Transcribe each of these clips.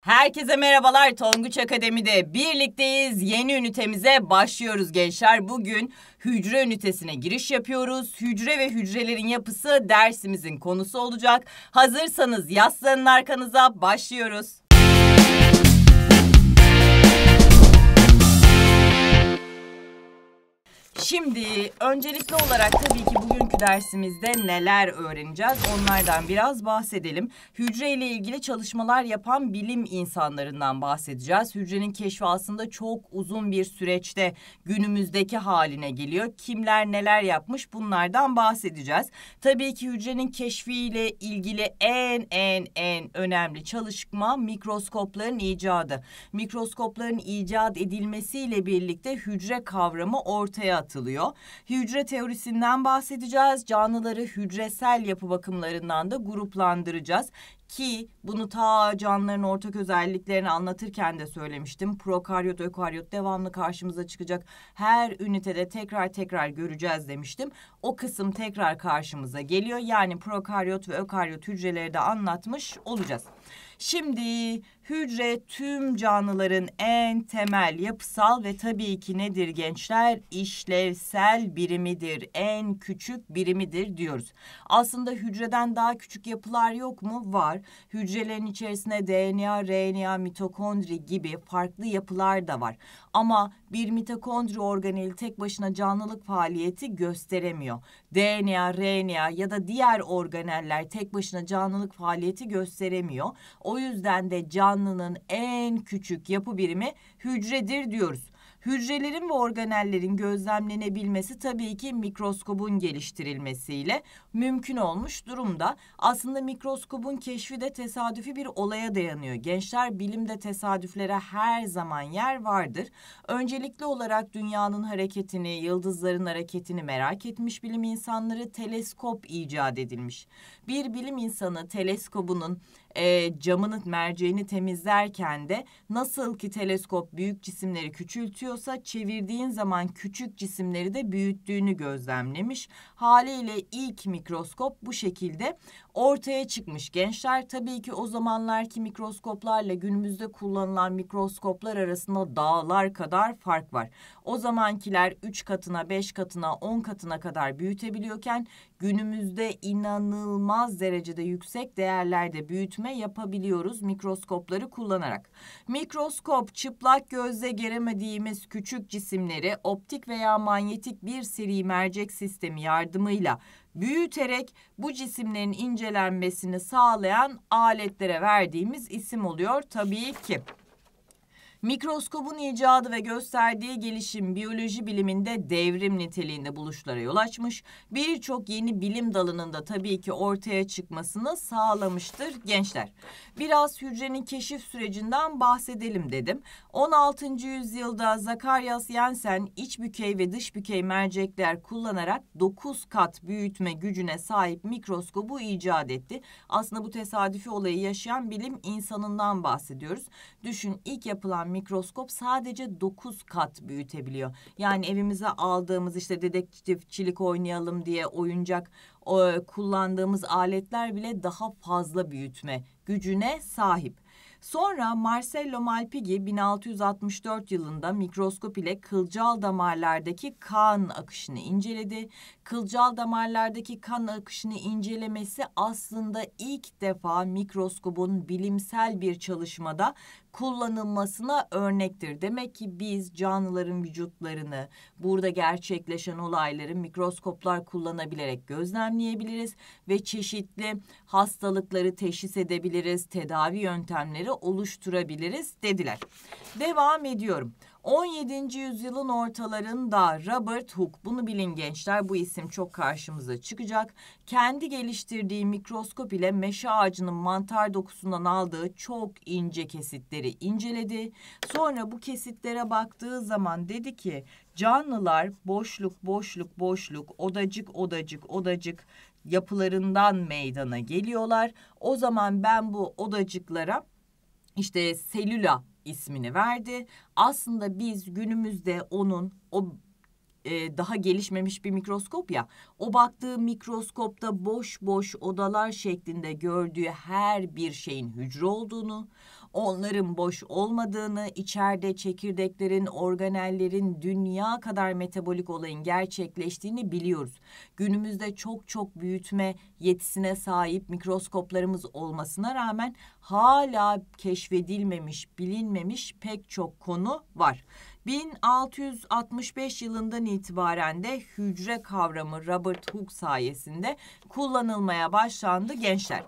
Herkese merhabalar Tonguç Akademi'de birlikteyiz. Yeni ünitemize başlıyoruz gençler. Bugün hücre ünitesine giriş yapıyoruz. Hücre ve hücrelerin yapısı dersimizin konusu olacak. Hazırsanız yaslanın arkanıza başlıyoruz. Şimdi öncelikli olarak tabii ki bugünkü dersimizde neler öğreneceğiz onlardan biraz bahsedelim. Hücre ile ilgili çalışmalar yapan bilim insanlarından bahsedeceğiz. Hücrenin keşfi aslında çok uzun bir süreçte günümüzdeki haline geliyor. Kimler neler yapmış bunlardan bahsedeceğiz. Tabii ki hücrenin keşfi ile ilgili en en en önemli çalışma mikroskopların icadı. Mikroskopların icat edilmesiyle birlikte hücre kavramı ortaya katılıyor. Hücre teorisinden bahsedeceğiz. Canlıları hücresel yapı bakımlarından da gruplandıracağız. Ki bunu ta canlıların ortak özelliklerini anlatırken de söylemiştim. Prokaryot, ökaryot devamlı karşımıza çıkacak. Her ünitede tekrar tekrar göreceğiz demiştim. O kısım tekrar karşımıza geliyor. Yani prokaryot ve ökaryot hücreleri de anlatmış olacağız. Şimdi hücre tüm canlıların en temel yapısal ve tabii ki nedir gençler? İşlevsel birimidir, en küçük birimidir diyoruz. Aslında hücreden daha küçük yapılar yok mu? Var var. Hücrelerin içerisinde DNA, RNA, mitokondri gibi farklı yapılar da var. Ama bir mitokondri organeli tek başına canlılık faaliyeti gösteremiyor. DNA, RNA ya da diğer organeller tek başına canlılık faaliyeti gösteremiyor. O yüzden de canlının en küçük yapı birimi hücredir diyoruz. Hücrelerin ve organellerin gözlemlenebilmesi tabii ki mikroskobun geliştirilmesiyle mümkün olmuş durumda. Aslında mikroskobun keşfi de tesadüfi bir olaya dayanıyor. Gençler bilimde tesadüflere her zaman yer vardır. Öncelikli olarak dünyanın hareketini, yıldızların hareketini merak etmiş bilim insanları teleskop icat edilmiş. Bir bilim insanı teleskobunun e, camını merceğini temizlerken de nasıl ki teleskop büyük cisimleri küçültüyorsa çevirdiğin zaman küçük cisimleri de büyüttüğünü gözlemlemiş. Haliyle ilk mikroskop bu şekilde ortaya çıkmış gençler. Tabii ki o zamanlarki mikroskoplarla günümüzde kullanılan mikroskoplar arasında dağlar kadar fark var. O zamankiler 3 katına, 5 katına, 10 katına kadar büyütebiliyorken günümüzde inanılmaz derecede yüksek değerlerde büyütme yapabiliyoruz mikroskopları kullanarak. Mikroskop çıplak gözle göremediğimiz küçük cisimleri optik veya manyetik bir seri mercek sistemi yardımıyla büyüterek bu cisimlerin incelenmesini sağlayan aletlere verdiğimiz isim oluyor tabii ki. Mikroskobun icadı ve gösterdiği gelişim biyoloji biliminde devrim niteliğinde buluşlara yol açmış, birçok yeni bilim dalının da tabii ki ortaya çıkmasını sağlamıştır gençler. Biraz hücrenin keşif sürecinden bahsedelim dedim. 16. yüzyılda Zakaryas Jensen iç bükey ve dış bükey mercekler kullanarak 9 kat büyütme gücüne sahip mikroskobu icat etti. Aslında bu tesadüfi olayı yaşayan bilim insanından bahsediyoruz. Düşün ilk yapılan mikroskop sadece 9 kat büyütebiliyor. Yani evimize aldığımız işte dedektifçilik oynayalım diye oyuncak e, kullandığımız aletler bile daha fazla büyütme gücüne sahip. Sonra Marcello Malpighi 1664 yılında mikroskop ile kılcal damarlardaki kan akışını inceledi kılcal damarlardaki kan akışını incelemesi aslında ilk defa mikroskobun bilimsel bir çalışmada kullanılmasına örnektir. Demek ki biz canlıların vücutlarını, burada gerçekleşen olayları mikroskoplar kullanabilerek gözlemleyebiliriz ve çeşitli hastalıkları teşhis edebiliriz, tedavi yöntemleri oluşturabiliriz dediler. Devam ediyorum. 17. yüzyılın ortalarında Robert Hooke, bunu bilin gençler bu isim çok karşımıza çıkacak. Kendi geliştirdiği mikroskop ile meşe ağacının mantar dokusundan aldığı çok ince kesitleri inceledi. Sonra bu kesitlere baktığı zaman dedi ki canlılar boşluk boşluk boşluk odacık odacık odacık yapılarından meydana geliyorlar. O zaman ben bu odacıklara işte selüla ismini verdi. Aslında biz günümüzde onun o e, daha gelişmemiş bir mikroskop ya. O baktığı mikroskopta boş boş odalar şeklinde gördüğü her bir şeyin hücre olduğunu, onların boş olmadığını, içeride çekirdeklerin, organellerin dünya kadar metabolik olayın gerçekleştiğini biliyoruz. Günümüzde çok çok büyütme yetisine sahip mikroskoplarımız olmasına rağmen hala keşfedilmemiş, bilinmemiş pek çok konu var. 1665 yılından itibaren de hücre kavramı Robert Hooke sayesinde kullanılmaya başlandı gençler.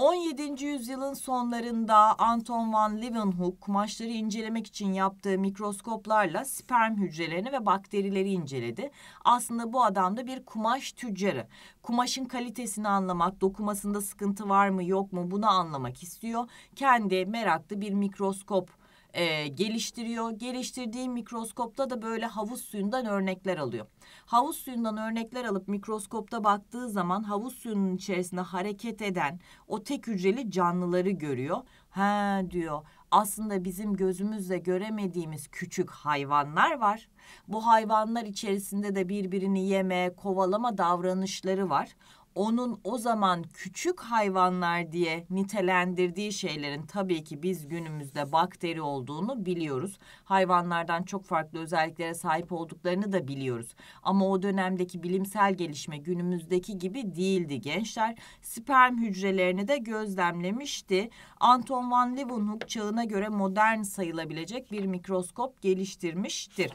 17. yüzyılın sonlarında Anton van Leeuwenhoek kumaşları incelemek için yaptığı mikroskoplarla sperm hücrelerini ve bakterileri inceledi. Aslında bu adam da bir kumaş tüccarı. Kumaşın kalitesini anlamak, dokumasında sıkıntı var mı yok mu bunu anlamak istiyor. Kendi meraklı bir mikroskop e, geliştiriyor. Geliştirdiği mikroskopta da böyle havuz suyundan örnekler alıyor. Havuz suyundan örnekler alıp mikroskopta baktığı zaman havuz suyunun içerisinde hareket eden o tek hücreli canlıları görüyor. Ha diyor aslında bizim gözümüzle göremediğimiz küçük hayvanlar var. Bu hayvanlar içerisinde de birbirini yeme, kovalama davranışları var onun o zaman küçük hayvanlar diye nitelendirdiği şeylerin tabii ki biz günümüzde bakteri olduğunu biliyoruz. Hayvanlardan çok farklı özelliklere sahip olduklarını da biliyoruz. Ama o dönemdeki bilimsel gelişme günümüzdeki gibi değildi gençler. Sperm hücrelerini de gözlemlemişti. Anton van Leeuwenhoek çağına göre modern sayılabilecek bir mikroskop geliştirmiştir.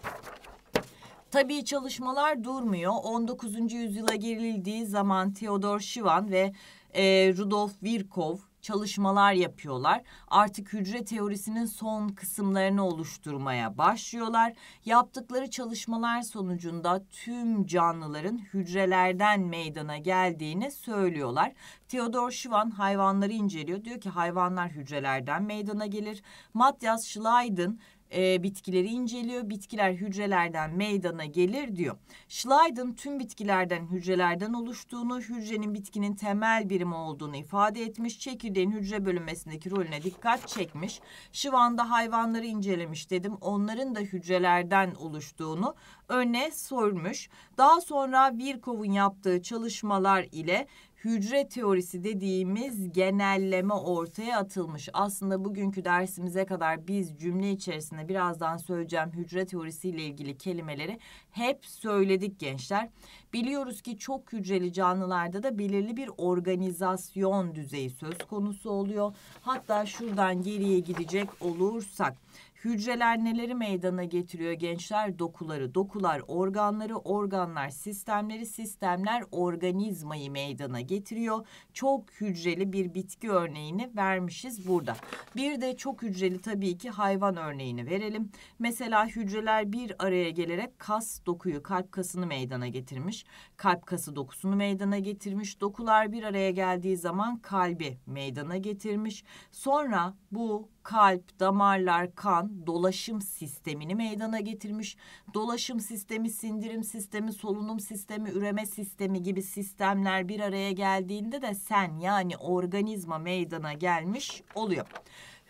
Tabii çalışmalar durmuyor. 19. yüzyıla girildiği zaman Theodor Şivan ve e, Rudolf Virchow çalışmalar yapıyorlar. Artık hücre teorisinin son kısımlarını oluşturmaya başlıyorlar. Yaptıkları çalışmalar sonucunda tüm canlıların hücrelerden meydana geldiğini söylüyorlar. Theodor Schwann hayvanları inceliyor. Diyor ki hayvanlar hücrelerden meydana gelir. Matthias Schleiden e, bitkileri inceliyor. Bitkiler hücrelerden meydana gelir diyor. Schleiden tüm bitkilerden hücrelerden oluştuğunu, hücrenin bitkinin temel birimi olduğunu ifade etmiş. Çekirdeğin hücre bölünmesindeki rolüne dikkat çekmiş. Şivan'da hayvanları incelemiş dedim. Onların da hücrelerden oluştuğunu öne sormuş. Daha sonra Virkov'un yaptığı çalışmalar ile hücre teorisi dediğimiz genelleme ortaya atılmış. Aslında bugünkü dersimize kadar biz cümle içerisinde birazdan söyleyeceğim hücre teorisiyle ilgili kelimeleri hep söyledik gençler. Biliyoruz ki çok hücreli canlılarda da belirli bir organizasyon düzeyi söz konusu oluyor. Hatta şuradan geriye gidecek olursak Hücreler neleri meydana getiriyor gençler? Dokuları, dokular organları, organlar sistemleri, sistemler organizmayı meydana getiriyor. Çok hücreli bir bitki örneğini vermişiz burada. Bir de çok hücreli tabii ki hayvan örneğini verelim. Mesela hücreler bir araya gelerek kas dokuyu, kalp kasını meydana getirmiş. Kalp kası dokusunu meydana getirmiş. Dokular bir araya geldiği zaman kalbi meydana getirmiş. Sonra bu kalp, damarlar, kan, dolaşım sistemini meydana getirmiş. Dolaşım sistemi, sindirim sistemi, solunum sistemi, üreme sistemi gibi sistemler bir araya geldiğinde de sen yani organizma meydana gelmiş oluyor.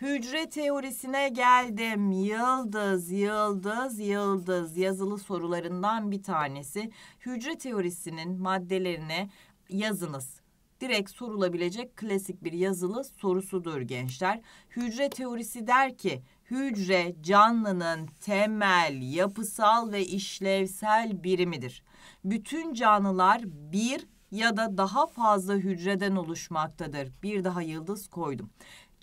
Hücre teorisine geldim. Yıldız, yıldız, yıldız yazılı sorularından bir tanesi. Hücre teorisinin maddelerine yazınız direkt sorulabilecek klasik bir yazılı sorusudur gençler. Hücre teorisi der ki hücre canlının temel, yapısal ve işlevsel birimidir. Bütün canlılar bir ya da daha fazla hücreden oluşmaktadır. Bir daha yıldız koydum.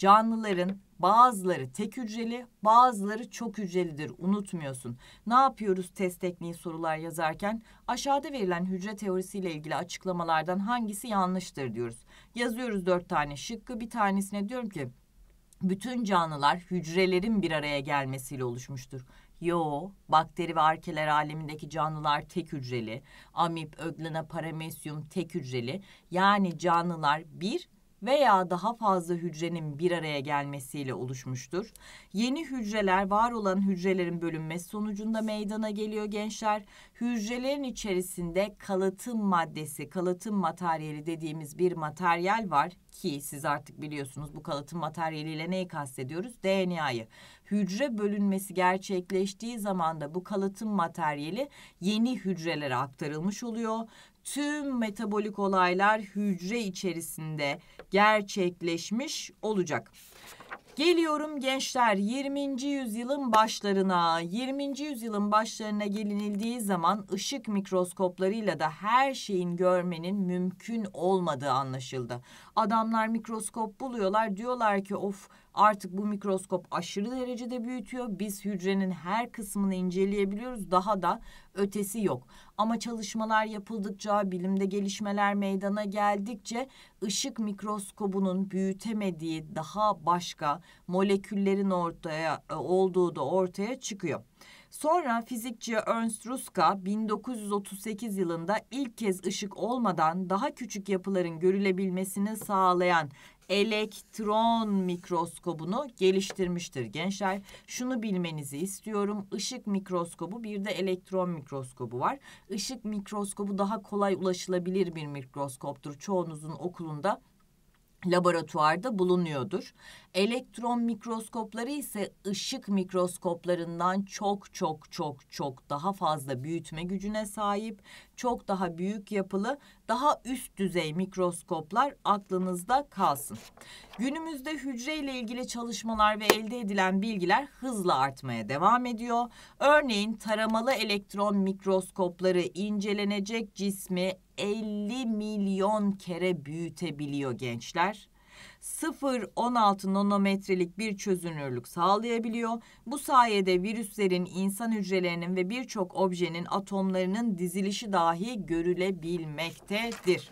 Canlıların bazıları tek hücreli, bazıları çok hücrelidir. Unutmuyorsun. Ne yapıyoruz test tekniği sorular yazarken? Aşağıda verilen hücre teorisiyle ilgili açıklamalardan hangisi yanlıştır diyoruz. Yazıyoruz dört tane şıkkı. Bir tanesine diyorum ki bütün canlılar hücrelerin bir araya gelmesiyle oluşmuştur. Yo, bakteri ve arkeler alemindeki canlılar tek hücreli. Amip, öglena, paramesyum tek hücreli. Yani canlılar bir veya daha fazla hücrenin bir araya gelmesiyle oluşmuştur. Yeni hücreler var olan hücrelerin bölünmesi sonucunda meydana geliyor gençler. Hücrelerin içerisinde kalıtım maddesi, kalıtım materyali dediğimiz bir materyal var ki siz artık biliyorsunuz bu kalıtım materyaliyle neyi kastediyoruz? DNA'yı. Hücre bölünmesi gerçekleştiği zaman da bu kalıtım materyali yeni hücrelere aktarılmış oluyor tüm metabolik olaylar hücre içerisinde gerçekleşmiş olacak. Geliyorum gençler 20. yüzyılın başlarına. 20. yüzyılın başlarına gelinildiği zaman ışık mikroskoplarıyla da her şeyin görmenin mümkün olmadığı anlaşıldı. Adamlar mikroskop buluyorlar diyorlar ki of Artık bu mikroskop aşırı derecede büyütüyor. Biz hücrenin her kısmını inceleyebiliyoruz. Daha da ötesi yok. Ama çalışmalar yapıldıkça, bilimde gelişmeler meydana geldikçe ışık mikroskobunun büyütemediği daha başka moleküllerin ortaya e, olduğu da ortaya çıkıyor. Sonra fizikçi Ernst Ruska 1938 yılında ilk kez ışık olmadan daha küçük yapıların görülebilmesini sağlayan elektron mikroskobunu geliştirmiştir gençler. Şunu bilmenizi istiyorum. Işık mikroskobu bir de elektron mikroskobu var. Işık mikroskobu daha kolay ulaşılabilir bir mikroskoptur. Çoğunuzun okulunda laboratuvarda bulunuyordur. Elektron mikroskopları ise ışık mikroskoplarından çok çok çok çok daha fazla büyütme gücüne sahip çok daha büyük yapılı, daha üst düzey mikroskoplar aklınızda kalsın. Günümüzde hücre ile ilgili çalışmalar ve elde edilen bilgiler hızla artmaya devam ediyor. Örneğin taramalı elektron mikroskopları incelenecek cismi 50 milyon kere büyütebiliyor gençler. 0.16 nanometrelik bir çözünürlük sağlayabiliyor. Bu sayede virüslerin insan hücrelerinin ve birçok objenin atomlarının dizilişi dahi görülebilmektedir.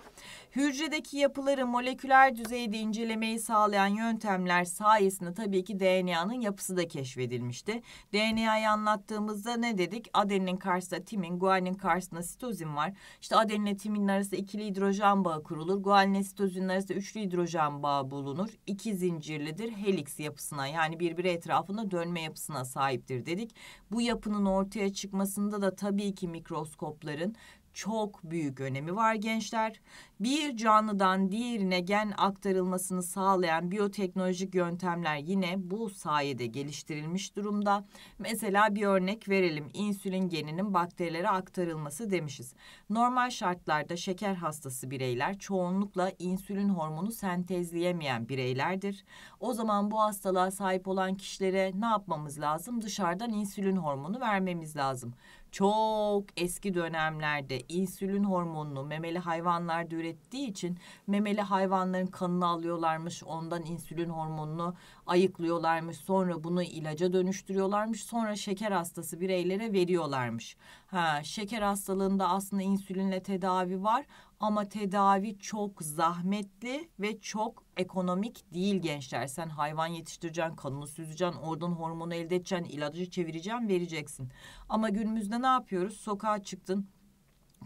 Hücredeki yapıları moleküler düzeyde incelemeyi sağlayan yöntemler sayesinde tabii ki DNA'nın yapısı da keşfedilmişti. DNA'yı anlattığımızda ne dedik? Adenin karşısında timin, guanin karşısında sitozin var. İşte adeninle timin arasında ikili hidrojen bağı kurulur. Guaninle sitozin arasında üçlü hidrojen bağı bulunur. İki zincirlidir helix yapısına yani birbiri etrafında dönme yapısına sahiptir dedik. Bu yapının ortaya çıkmasında da tabii ki mikroskopların çok büyük önemi var gençler. Bir canlıdan diğerine gen aktarılmasını sağlayan biyoteknolojik yöntemler yine bu sayede geliştirilmiş durumda. Mesela bir örnek verelim. İnsülin geninin bakterilere aktarılması demişiz. Normal şartlarda şeker hastası bireyler çoğunlukla insülin hormonu sentezleyemeyen bireylerdir. O zaman bu hastalığa sahip olan kişilere ne yapmamız lazım? Dışarıdan insülin hormonu vermemiz lazım çok eski dönemlerde insülin hormonunu memeli hayvanlarda ürettiği için memeli hayvanların kanını alıyorlarmış. Ondan insülin hormonunu ayıklıyorlarmış. Sonra bunu ilaca dönüştürüyorlarmış. Sonra şeker hastası bireylere veriyorlarmış. Ha, şeker hastalığında aslında insülinle tedavi var ama tedavi çok zahmetli ve çok ekonomik değil gençler. Sen hayvan yetiştireceksin, kanını süzeceksin, oradan hormonu elde edeceksin, ilacı çevireceksin, vereceksin. Ama günümüzde ne yapıyoruz? Sokağa çıktın,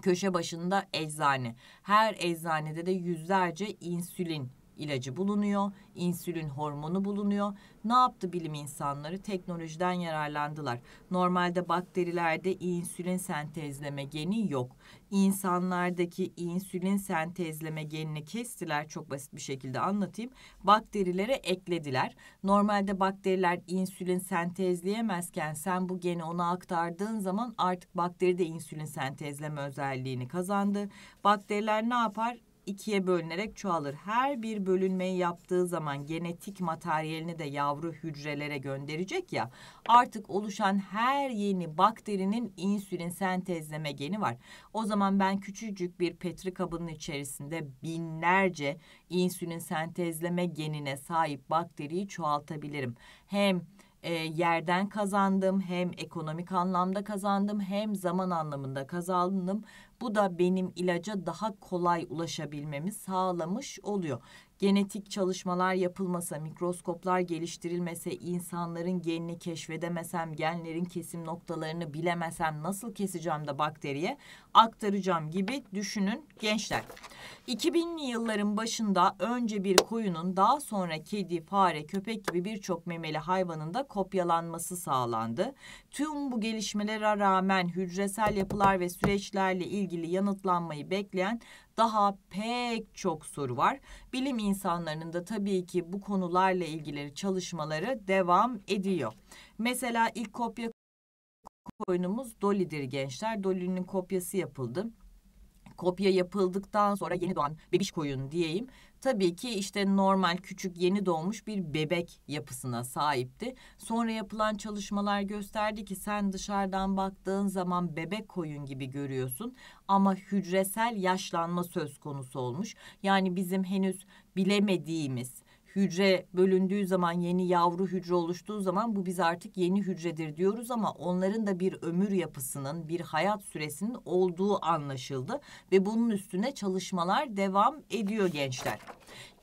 köşe başında eczane. Her eczanede de yüzlerce insülin ilacı bulunuyor, insülin hormonu bulunuyor. Ne yaptı bilim insanları? Teknolojiden yararlandılar. Normalde bakterilerde insülin sentezleme geni yok. İnsanlardaki insülin sentezleme genini kestiler çok basit bir şekilde anlatayım. Bakterilere eklediler. Normalde bakteriler insülin sentezleyemezken sen bu geni ona aktardığın zaman artık bakteri de insülin sentezleme özelliğini kazandı. Bakteriler ne yapar? ikiye bölünerek çoğalır. Her bir bölünmeyi yaptığı zaman genetik materyalini de yavru hücrelere gönderecek ya. Artık oluşan her yeni bakterinin insülin sentezleme geni var. O zaman ben küçücük bir petri kabının içerisinde binlerce insülin sentezleme genine sahip bakteriyi çoğaltabilirim. Hem e, yerden kazandım hem ekonomik anlamda kazandım hem zaman anlamında kazandım bu da benim ilaca daha kolay ulaşabilmemi sağlamış oluyor genetik çalışmalar yapılmasa, mikroskoplar geliştirilmese, insanların genini keşfedemesem, genlerin kesim noktalarını bilemesem nasıl keseceğim de bakteriye aktaracağım gibi düşünün gençler. 2000'li yılların başında önce bir koyunun daha sonra kedi, fare, köpek gibi birçok memeli hayvanın da kopyalanması sağlandı. Tüm bu gelişmelere rağmen hücresel yapılar ve süreçlerle ilgili yanıtlanmayı bekleyen daha pek çok soru var. Bilim insanlarının da tabii ki bu konularla ilgili çalışmaları devam ediyor. Mesela ilk kopya koyunumuz Dolly'dir gençler. Dolly'nin kopyası yapıldı kopya yapıldıktan sonra yeni doğan bebiş koyun diyeyim tabii ki işte normal küçük yeni doğmuş bir bebek yapısına sahipti. Sonra yapılan çalışmalar gösterdi ki sen dışarıdan baktığın zaman bebek koyun gibi görüyorsun ama hücresel yaşlanma söz konusu olmuş. Yani bizim henüz bilemediğimiz hücre bölündüğü zaman yeni yavru hücre oluştuğu zaman bu biz artık yeni hücredir diyoruz ama onların da bir ömür yapısının bir hayat süresinin olduğu anlaşıldı ve bunun üstüne çalışmalar devam ediyor gençler.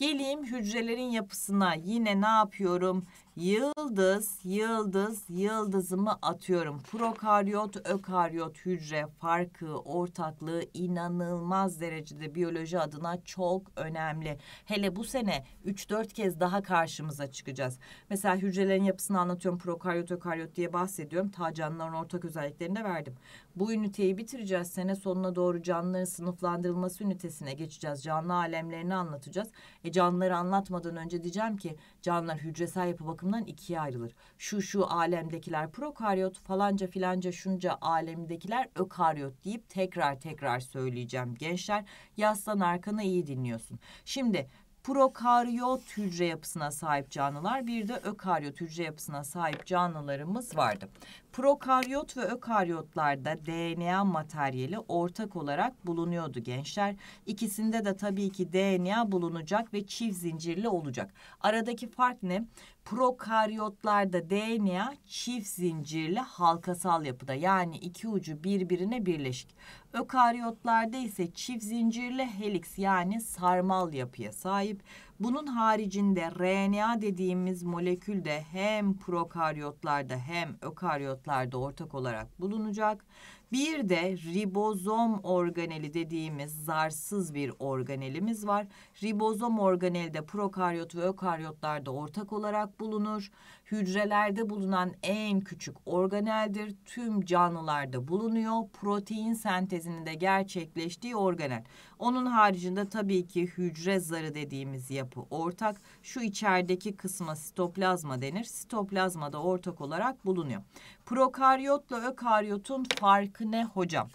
Geleyim hücrelerin yapısına yine ne yapıyorum? Yıldız, yıldız, yıldızımı atıyorum. Prokaryot, ökaryot hücre farkı, ortaklığı inanılmaz derecede biyoloji adına çok önemli. Hele bu sene 3-4 kez daha karşımıza çıkacağız. Mesela hücrelerin yapısını anlatıyorum. Prokaryot, ökaryot diye bahsediyorum. Ta canlıların ortak özelliklerini de verdim. Bu üniteyi bitireceğiz. Sene sonuna doğru canlıların sınıflandırılması ünitesine geçeceğiz. Canlı alemlerini anlatacağız. E, ve canlıları anlatmadan önce diyeceğim ki canlılar hücresel yapı bakımından ikiye ayrılır. Şu şu alemdekiler prokaryot falanca filanca şunca alemdekiler ökaryot deyip tekrar tekrar söyleyeceğim gençler. Yaslan arkana iyi dinliyorsun. Şimdi prokaryot hücre yapısına sahip canlılar bir de ökaryot hücre yapısına sahip canlılarımız vardı. Prokaryot ve ökaryotlarda DNA materyali ortak olarak bulunuyordu gençler. İkisinde de tabii ki DNA bulunacak ve çift zincirli olacak. Aradaki fark ne? Prokaryotlarda DNA çift zincirli halkasal yapıda yani iki ucu birbirine birleşik. Ökaryotlarda ise çift zincirli helix yani sarmal yapıya sahip. Bunun haricinde RNA dediğimiz molekül de hem prokaryotlarda hem ökaryotlarda ortak olarak bulunacak. Bir de ribozom organeli dediğimiz zarsız bir organelimiz var. Ribozom organeli de prokaryot ve ökaryotlarda ortak olarak bulunur. Hücrelerde bulunan en küçük organeldir. Tüm canlılarda bulunuyor. Protein sentezini de gerçekleştiği organel. Onun haricinde tabii ki hücre zarı dediğimiz yapı ortak. Şu içerideki kısma sitoplazma denir. Sitoplazma da ortak olarak bulunuyor. Prokaryotla ökaryotun farkı ne hocam?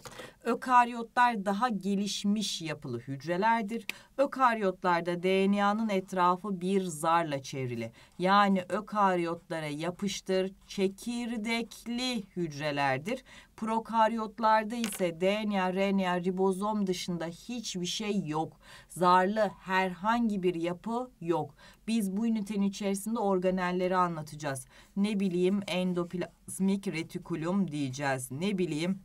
Ökaryotlar daha gelişmiş yapılı hücrelerdir. Ökaryotlarda DNA'nın etrafı bir zarla çevrili. Yani ökaryotlara yapıştır çekirdekli hücrelerdir. Prokaryotlarda ise DNA, RNA, ribozom dışında hiçbir şey yok. Zarlı herhangi bir yapı yok. Biz bu ünitenin içerisinde organelleri anlatacağız. Ne bileyim endoplazmik retikulum diyeceğiz. Ne bileyim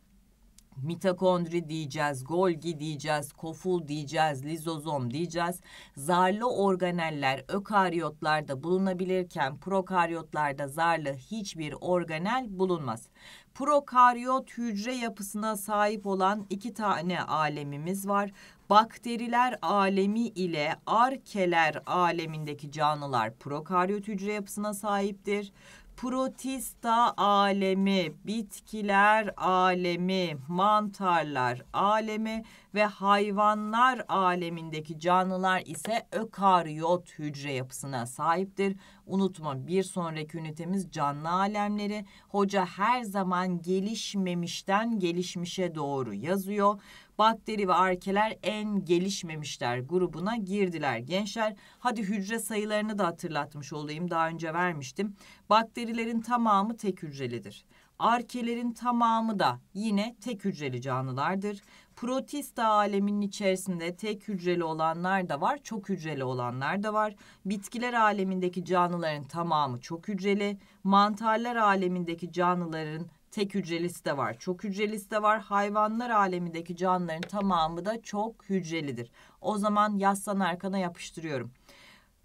mitokondri diyeceğiz, Golgi diyeceğiz, koful diyeceğiz, lizozom diyeceğiz. Zarlı organeller ökaryotlarda bulunabilirken prokaryotlarda zarlı hiçbir organel bulunmaz prokaryot hücre yapısına sahip olan iki tane alemimiz var. Bakteriler alemi ile arkeler alemindeki canlılar prokaryot hücre yapısına sahiptir protista alemi, bitkiler alemi, mantarlar alemi ve hayvanlar alemindeki canlılar ise ökaryot hücre yapısına sahiptir. Unutma bir sonraki ünitemiz canlı alemleri. Hoca her zaman gelişmemişten gelişmişe doğru yazıyor bakteri ve arkeler en gelişmemişler grubuna girdiler gençler. Hadi hücre sayılarını da hatırlatmış olayım daha önce vermiştim. Bakterilerin tamamı tek hücrelidir. Arkelerin tamamı da yine tek hücreli canlılardır. Protista aleminin içerisinde tek hücreli olanlar da var, çok hücreli olanlar da var. Bitkiler alemindeki canlıların tamamı çok hücreli. Mantarlar alemindeki canlıların tek hücrelisi de var, çok hücrelisi de var. Hayvanlar alemindeki canlıların tamamı da çok hücrelidir. O zaman yaslan arkana yapıştırıyorum.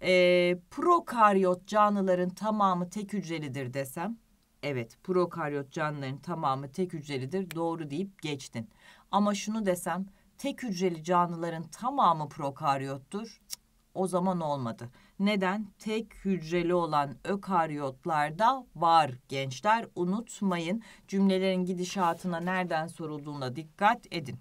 Ee, prokaryot canlıların tamamı tek hücrelidir desem. Evet prokaryot canlıların tamamı tek hücrelidir doğru deyip geçtin. Ama şunu desem tek hücreli canlıların tamamı prokaryottur. Cık, o zaman olmadı. Neden? Tek hücreli olan ökaryotlarda var gençler. Unutmayın cümlelerin gidişatına nereden sorulduğuna dikkat edin.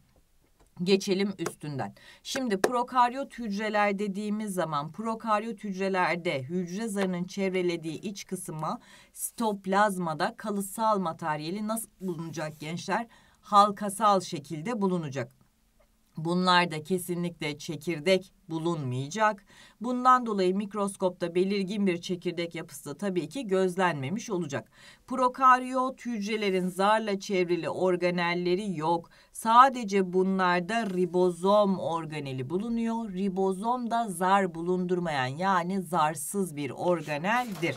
Geçelim üstünden. Şimdi prokaryot hücreler dediğimiz zaman prokaryot hücrelerde hücre zarının çevrelediği iç kısma sitoplazmada kalısal materyali nasıl bulunacak gençler? Halkasal şekilde bulunacak. Bunlar da kesinlikle çekirdek bulunmayacak. Bundan dolayı mikroskopta belirgin bir çekirdek yapısı tabii ki gözlenmemiş olacak. Prokaryot hücrelerin zarla çevrili organelleri yok. Sadece bunlarda ribozom organeli bulunuyor. Ribozom da zar bulundurmayan yani zarsız bir organeldir.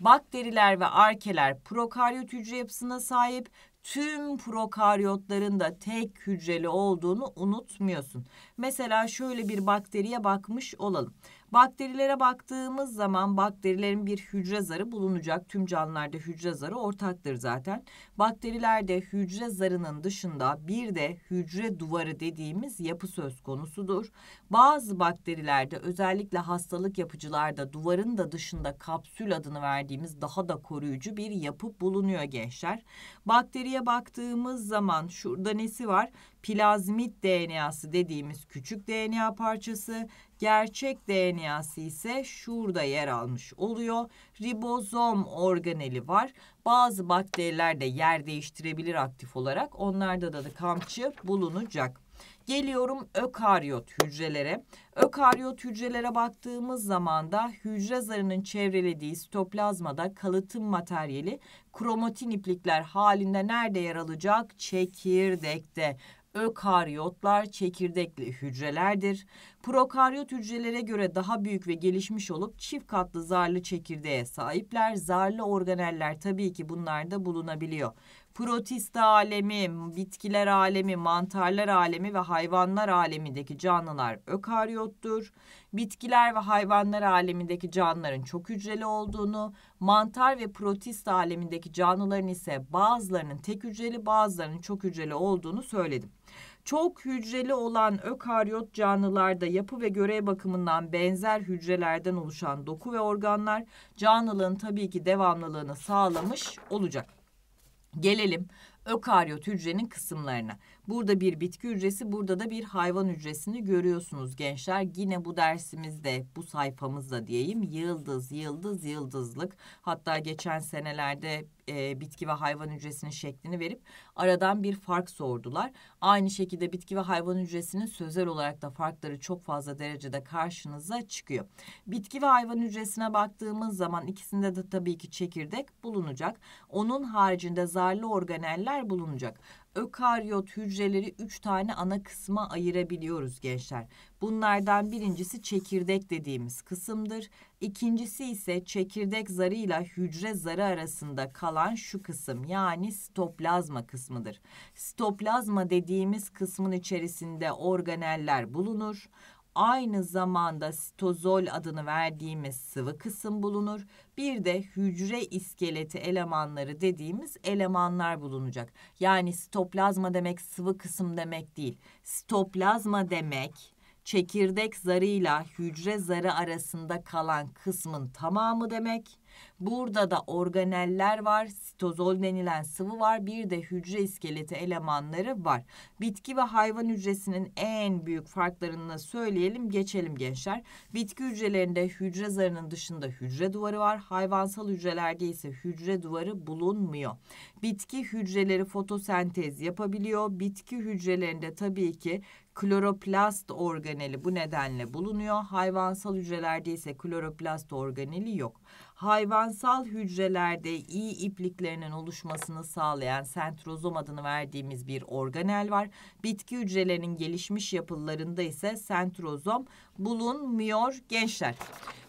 Bakteriler ve arkeler prokaryot hücre yapısına sahip tüm prokaryotların da tek hücreli olduğunu unutmuyorsun. Mesela şöyle bir bakteriye bakmış olalım. Bakterilere baktığımız zaman bakterilerin bir hücre zarı bulunacak. Tüm canlılarda hücre zarı ortaktır zaten. Bakterilerde hücre zarının dışında bir de hücre duvarı dediğimiz yapı söz konusudur. Bazı bakterilerde özellikle hastalık yapıcılarda duvarın da dışında kapsül adını verdiğimiz daha da koruyucu bir yapı bulunuyor gençler. Bakteriye baktığımız zaman şurada nesi var? Plazmit DNA'sı dediğimiz küçük DNA parçası, Gerçek DNA'sı ise şurada yer almış oluyor. Ribozom organeli var. Bazı bakteriler de yer değiştirebilir aktif olarak. Onlarda da, da kamçı bulunacak. Geliyorum ökaryot hücrelere. Ökaryot hücrelere baktığımız zaman da hücre zarının çevrelediği sitoplazmada kalıtım materyali kromatin iplikler halinde nerede yer alacak? Çekirdekte. Ökaryotlar çekirdekli hücrelerdir. Prokaryot hücrelere göre daha büyük ve gelişmiş olup çift katlı zarlı çekirdeğe sahipler. Zarlı organeller tabii ki bunlarda bulunabiliyor. Protista alemi, bitkiler alemi, mantarlar alemi ve hayvanlar alemindeki canlılar ökaryottur. Bitkiler ve hayvanlar alemindeki canlıların çok hücreli olduğunu, mantar ve protista alemindeki canlıların ise bazılarının tek hücreli, bazılarının çok hücreli olduğunu söyledim. Çok hücreli olan ökaryot canlılarda yapı ve görev bakımından benzer hücrelerden oluşan doku ve organlar canlılığın tabii ki devamlılığını sağlamış olacak. Gelelim ökaryot hücrenin kısımlarına. Burada bir bitki hücresi, burada da bir hayvan hücresini görüyorsunuz gençler. Yine bu dersimizde, bu sayfamızda diyeyim yıldız, yıldız, yıldızlık. Hatta geçen senelerde e, bitki ve hayvan hücresinin şeklini verip aradan bir fark sordular. Aynı şekilde bitki ve hayvan hücresinin sözel olarak da farkları çok fazla derecede karşınıza çıkıyor. Bitki ve hayvan hücresine baktığımız zaman ikisinde de tabii ki çekirdek bulunacak. Onun haricinde zarlı organeller bulunacak ökaryot hücreleri üç tane ana kısma ayırabiliyoruz gençler. Bunlardan birincisi çekirdek dediğimiz kısımdır. İkincisi ise çekirdek zarıyla hücre zarı arasında kalan şu kısım yani sitoplazma kısmıdır. Sitoplazma dediğimiz kısmın içerisinde organeller bulunur aynı zamanda sitozol adını verdiğimiz sıvı kısım bulunur. Bir de hücre iskeleti elemanları dediğimiz elemanlar bulunacak. Yani sitoplazma demek sıvı kısım demek değil. Sitoplazma demek çekirdek zarıyla hücre zarı arasında kalan kısmın tamamı demek Burada da organeller var, sitozol denilen sıvı var, bir de hücre iskeleti elemanları var. Bitki ve hayvan hücresinin en büyük farklarını söyleyelim, geçelim gençler. Bitki hücrelerinde hücre zarının dışında hücre duvarı var. Hayvansal hücrelerde ise hücre duvarı bulunmuyor. Bitki hücreleri fotosentez yapabiliyor. Bitki hücrelerinde tabii ki kloroplast organeli bu nedenle bulunuyor. Hayvansal hücrelerde ise kloroplast organeli yok hayvansal hücrelerde iyi ipliklerinin oluşmasını sağlayan sentrozom adını verdiğimiz bir organel var. Bitki hücrelerinin gelişmiş yapılarında ise sentrozom bulunmuyor gençler.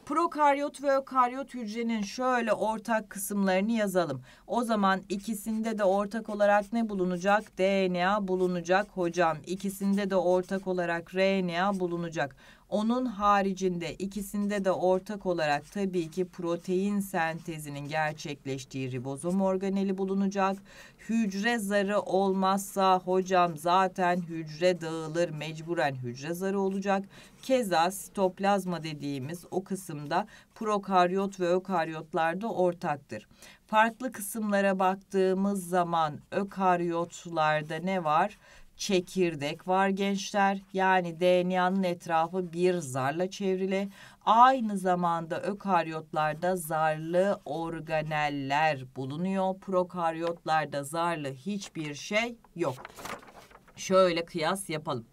Prokaryot ve ökaryot hücrenin şöyle ortak kısımlarını yazalım. O zaman ikisinde de ortak olarak ne bulunacak? DNA bulunacak hocam. İkisinde de ortak olarak RNA bulunacak. Onun haricinde ikisinde de ortak olarak tabii ki protein sentezinin gerçekleştiği ribozom organeli bulunacak. Hücre zarı olmazsa hocam zaten hücre dağılır mecburen hücre zarı olacak. Keza sitoplazma dediğimiz o kısımda prokaryot ve ökaryotlarda ortaktır. Farklı kısımlara baktığımız zaman ökaryotlarda ne var? çekirdek var gençler. Yani DNA'nın etrafı bir zarla çevrili. Aynı zamanda ökaryotlarda zarlı organeller bulunuyor. Prokaryotlarda zarlı hiçbir şey yok. Şöyle kıyas yapalım.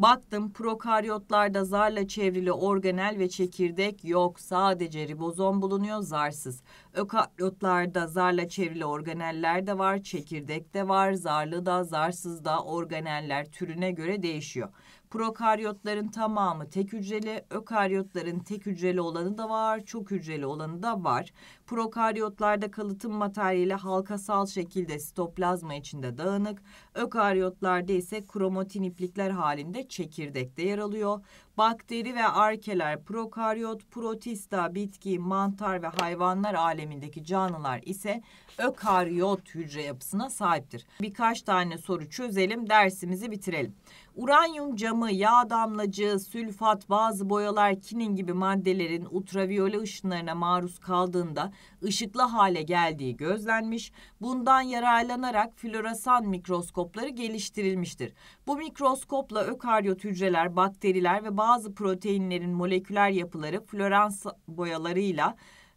Baktım prokaryotlarda zarla çevrili organel ve çekirdek yok. Sadece ribozom bulunuyor zarsız. Ökaryotlarda zarla çevrili organeller de var, çekirdek de var, zarlı da, zarsız da organeller türüne göre değişiyor. Prokaryotların tamamı tek hücreli, ökaryotların tek hücreli olanı da var, çok hücreli olanı da var. Prokaryotlarda kalıtım materyali halkasal şekilde sitoplazma içinde dağınık, ökaryotlarda ise kromatin iplikler halinde çekirdekte yer alıyor bakteri ve arkeler, prokaryot, protista, bitki, mantar ve hayvanlar alemindeki canlılar ise ökaryot hücre yapısına sahiptir. Birkaç tane soru çözelim, dersimizi bitirelim. Uranyum camı, yağ damlacığı, sülfat, bazı boyalar, kinin gibi maddelerin ultraviyole ışınlarına maruz kaldığında ışıklı hale geldiği gözlenmiş. Bundan yararlanarak floresan mikroskopları geliştirilmiştir. Bu mikroskopla ökaryot hücreler, bakteriler ve bazı bazı proteinlerin moleküler yapıları florans boyalarıyla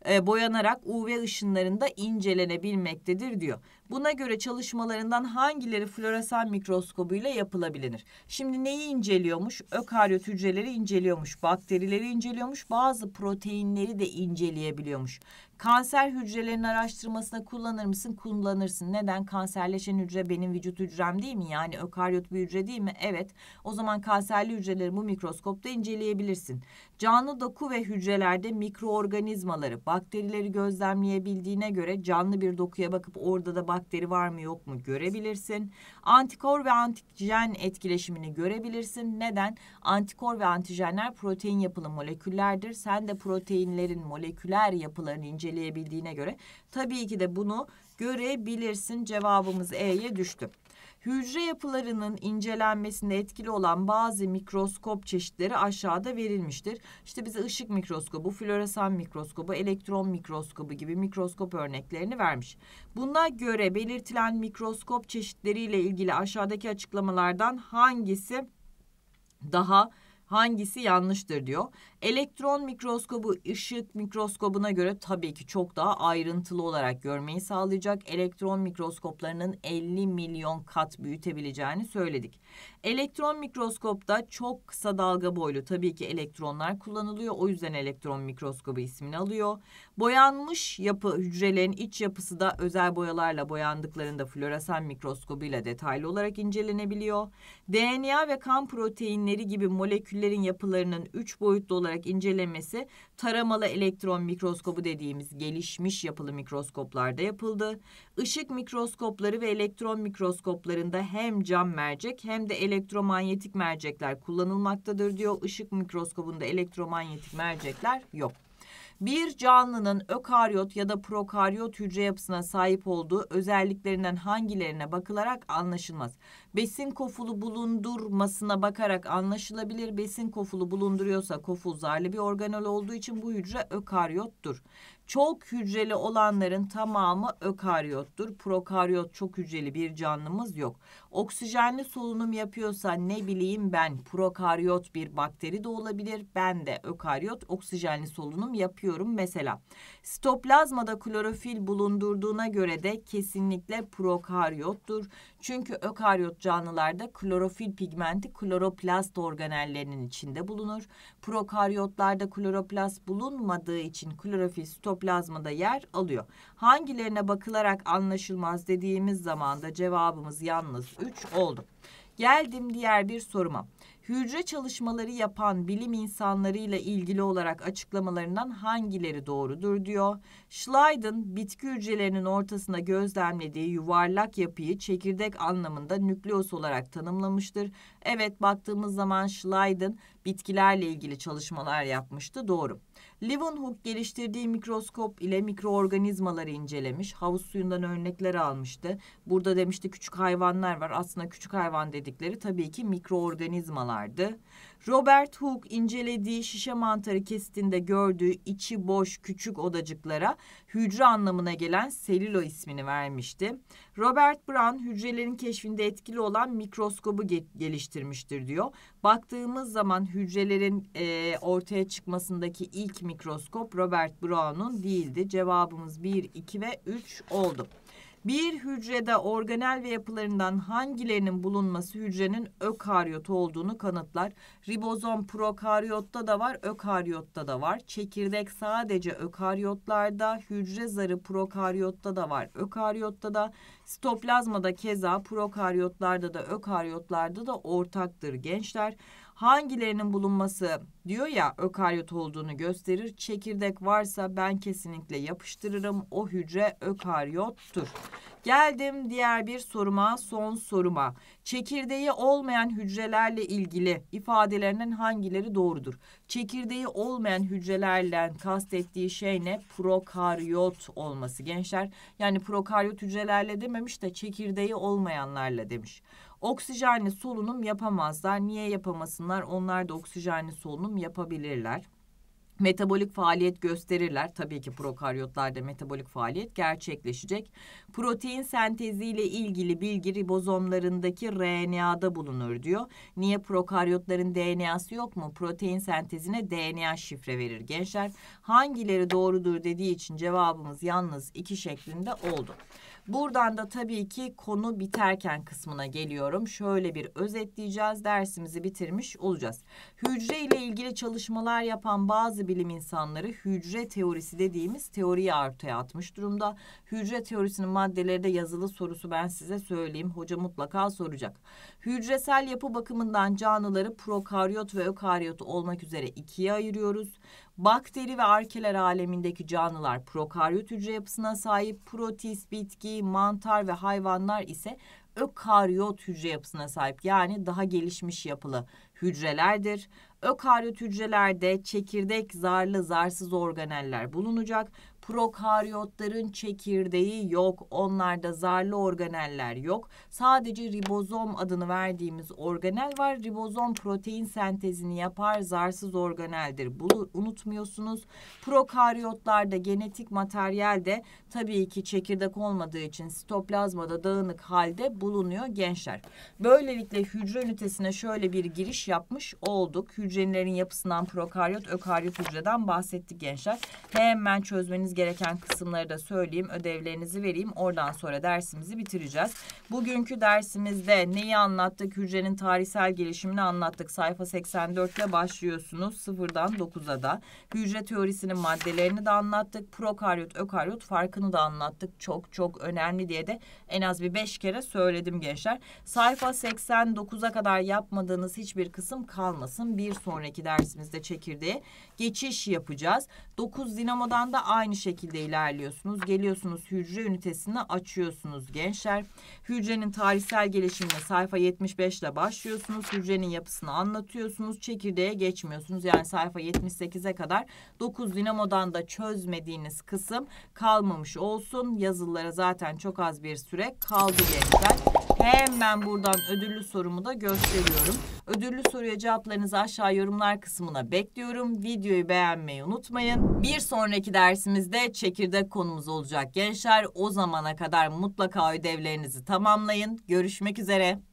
e, boyanarak UV ışınlarında incelenebilmektedir diyor. Buna göre çalışmalarından hangileri floresan mikroskobuyla yapılabilir? Şimdi neyi inceliyormuş? Ökaryot hücreleri inceliyormuş, bakterileri inceliyormuş, bazı proteinleri de inceleyebiliyormuş. Kanser hücrelerinin araştırmasına kullanır mısın? Kullanırsın. Neden? Kanserleşen hücre benim vücut hücrem değil mi? Yani ökaryot bir hücre değil mi? Evet. O zaman kanserli hücreleri bu mikroskopta inceleyebilirsin. Canlı doku ve hücrelerde mikroorganizmaları, bakterileri gözlemleyebildiğine göre canlı bir dokuya bakıp orada da bakteri var mı yok mu görebilirsin. Antikor ve antijen etkileşimini görebilirsin. Neden? Antikor ve antijenler protein yapılı moleküllerdir. Sen de proteinlerin moleküler yapılarını inceleyebildiğine göre tabii ki de bunu görebilirsin. Cevabımız E'ye düştü. Hücre yapılarının incelenmesinde etkili olan bazı mikroskop çeşitleri aşağıda verilmiştir. İşte bize ışık mikroskobu, floresan mikroskobu, elektron mikroskobu gibi mikroskop örneklerini vermiş. Buna göre belirtilen mikroskop çeşitleriyle ilgili aşağıdaki açıklamalardan hangisi daha hangisi yanlıştır diyor. Elektron mikroskobu ışık mikroskobuna göre tabii ki çok daha ayrıntılı olarak görmeyi sağlayacak. Elektron mikroskoplarının 50 milyon kat büyütebileceğini söyledik. Elektron mikroskopta çok kısa dalga boylu tabii ki elektronlar kullanılıyor. O yüzden elektron mikroskobu ismini alıyor. Boyanmış yapı hücrelerin iç yapısı da özel boyalarla boyandıklarında floresan mikroskobuyla detaylı olarak incelenebiliyor. DNA ve kan proteinleri gibi moleküllerin yapılarının 3 boyutlu olarak olarak incelemesi taramalı elektron mikroskobu dediğimiz gelişmiş yapılı mikroskoplarda yapıldı. Işık mikroskopları ve elektron mikroskoplarında hem cam mercek hem de elektromanyetik mercekler kullanılmaktadır diyor. Işık mikroskobunda elektromanyetik mercekler yok. Bir canlının ökaryot ya da prokaryot hücre yapısına sahip olduğu özelliklerinden hangilerine bakılarak anlaşılmaz. Besin kofulu bulundurmasına bakarak anlaşılabilir. Besin kofulu bulunduruyorsa koful zarlı bir organel olduğu için bu hücre ökaryottur. Çok hücreli olanların tamamı ökaryottur. Prokaryot çok hücreli bir canlımız yok. Oksijenli solunum yapıyorsa ne bileyim ben prokaryot bir bakteri de olabilir. Ben de ökaryot oksijenli solunum yapıyorum mesela. Sitoplazmada klorofil bulundurduğuna göre de kesinlikle prokaryottur. Çünkü ökaryot canlılarda klorofil pigmenti kloroplast organellerinin içinde bulunur. Prokaryotlarda kloroplast bulunmadığı için klorofil sitop sitoplazmada yer alıyor. Hangilerine bakılarak anlaşılmaz dediğimiz zaman da cevabımız yalnız 3 oldu. Geldim diğer bir soruma. Hücre çalışmaları yapan bilim insanlarıyla ilgili olarak açıklamalarından hangileri doğrudur diyor. Schleiden bitki hücrelerinin ortasına gözlemlediği yuvarlak yapıyı çekirdek anlamında nükleos olarak tanımlamıştır. Evet baktığımız zaman Schleiden bitkilerle ilgili çalışmalar yapmıştı doğru. Leeuwenhoek geliştirdiği mikroskop ile mikroorganizmaları incelemiş. Havuz suyundan örnekler almıştı. Burada demişti küçük hayvanlar var. Aslında küçük hayvan dedikleri tabii ki mikroorganizmalardı. Robert Hooke incelediği şişe mantarı kesitinde gördüğü içi boş küçük odacıklara hücre anlamına gelen selülo ismini vermişti. Robert Brown hücrelerin keşfinde etkili olan mikroskobu ge geliştirmiştir diyor. Baktığımız zaman hücrelerin e, ortaya çıkmasındaki ilk mikroskop Robert Brown'un değildi. Cevabımız 1, 2 ve 3 oldu. Bir hücrede organel ve yapılarından hangilerinin bulunması hücrenin ökaryot olduğunu kanıtlar. Ribozom prokaryotta da var, ökaryotta da var. Çekirdek sadece ökaryotlarda, hücre zarı prokaryotta da var, ökaryotta da. Sitoplazmada keza prokaryotlarda da ökaryotlarda da ortaktır gençler hangilerinin bulunması diyor ya ökaryot olduğunu gösterir. Çekirdek varsa ben kesinlikle yapıştırırım. O hücre ökaryottur. Geldim diğer bir soruma, son soruma. Çekirdeği olmayan hücrelerle ilgili ifadelerinin hangileri doğrudur? Çekirdeği olmayan hücrelerle kastettiği şey ne? Prokaryot olması gençler. Yani prokaryot hücrelerle dememiş de çekirdeği olmayanlarla demiş. Oksijenli solunum yapamazlar. Niye yapamasınlar? Onlar da oksijenli solunum yapabilirler. Metabolik faaliyet gösterirler. Tabii ki prokaryotlarda metabolik faaliyet gerçekleşecek. Protein senteziyle ilgili bilgi ribozomlarındaki RNA'da bulunur diyor. Niye prokaryotların DNA'sı yok mu? Protein sentezine DNA şifre verir gençler. Hangileri doğrudur dediği için cevabımız yalnız iki şeklinde oldu. Buradan da tabii ki konu biterken kısmına geliyorum. Şöyle bir özetleyeceğiz. Dersimizi bitirmiş olacağız. Hücre ile ilgili çalışmalar yapan bazı bilim insanları hücre teorisi dediğimiz teoriyi ortaya atmış durumda. Hücre teorisinin maddeleri de yazılı sorusu ben size söyleyeyim. Hoca mutlaka soracak. Hücresel yapı bakımından canlıları prokaryot ve ökaryot olmak üzere ikiye ayırıyoruz. Bakteri ve arkeler alemindeki canlılar prokaryot hücre yapısına sahip, protist, bitki, mantar ve hayvanlar ise ökaryot hücre yapısına sahip yani daha gelişmiş yapılı hücrelerdir. Ökaryot hücrelerde çekirdek, zarlı, zarsız organeller bulunacak. Prokaryotların çekirdeği yok. Onlarda zarlı organeller yok. Sadece ribozom adını verdiğimiz organel var. Ribozom protein sentezini yapar. Zarsız organeldir. Bunu unutmuyorsunuz. Prokaryotlarda genetik materyal de tabii ki çekirdek olmadığı için sitoplazmada dağınık halde bulunuyor gençler. Böylelikle hücre ünitesine şöyle bir giriş yapmış olduk. Hücrelerin yapısından prokaryot, ökaryot hücreden bahsettik gençler. Hemen çözmeniz gereken kısımları da söyleyeyim. Ödevlerinizi vereyim. Oradan sonra dersimizi bitireceğiz. Bugünkü dersimizde neyi anlattık? Hücrenin tarihsel gelişimini anlattık. Sayfa 84 ile başlıyorsunuz. Sıfırdan 9'a da. Hücre teorisinin maddelerini de anlattık. Prokaryot, ökaryot farkını da anlattık. Çok çok önemli diye de en az bir beş kere söyledim gençler. Sayfa 89'a kadar yapmadığınız hiçbir kısım kalmasın. Bir sonraki dersimizde çekirdeğe geçiş yapacağız. 9 dinamodan da aynı şekilde ilerliyorsunuz. Geliyorsunuz hücre ünitesini açıyorsunuz gençler. Hücrenin tarihsel gelişimine sayfa 75 ile başlıyorsunuz. Hücrenin yapısını anlatıyorsunuz. Çekirdeğe geçmiyorsunuz. Yani sayfa 78'e kadar 9 dinamodan da çözmediğiniz kısım kalmamış olsun. Yazılara zaten çok az bir süre kaldı gençler. Hemen buradan ödüllü sorumu da gösteriyorum. Ödüllü soruya cevaplarınızı aşağı yorumlar kısmına bekliyorum. Videoyu beğenmeyi unutmayın. Bir sonraki dersimizde çekirdek konumuz olacak gençler. O zamana kadar mutlaka ödevlerinizi tamamlayın. Görüşmek üzere.